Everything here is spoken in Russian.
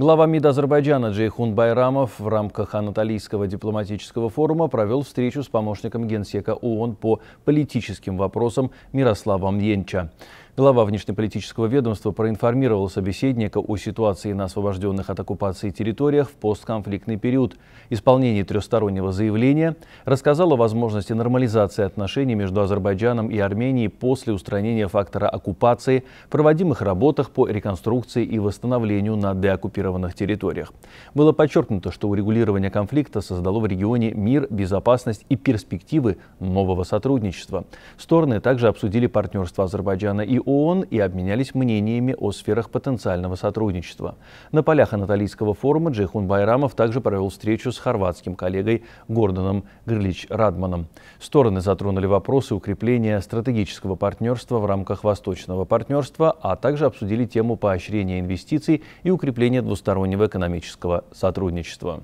Глава МИД Азербайджана Джейхун Байрамов в рамках Анатолийского дипломатического форума провел встречу с помощником Генсека ООН по политическим вопросам Мирославом Йенча. Глава внешнеполитического ведомства проинформировал собеседника о ситуации на освобожденных от оккупации территориях в постконфликтный период, исполнении трехстороннего заявления, рассказал о возможности нормализации отношений между Азербайджаном и Арменией после устранения фактора оккупации, проводимых работах по реконструкции и восстановлению на деоккупированных территориях. Было подчеркнуто, что урегулирование конфликта создало в регионе мир, безопасность и перспективы нового сотрудничества. Стороны также обсудили партнерство Азербайджана и и ООН и обменялись мнениями о сферах потенциального сотрудничества. На полях Анатолийского форума Джейхун Байрамов также провел встречу с хорватским коллегой Гордоном Грилич Радманом. Стороны затронули вопросы укрепления стратегического партнерства в рамках Восточного партнерства, а также обсудили тему поощрения инвестиций и укрепления двустороннего экономического сотрудничества.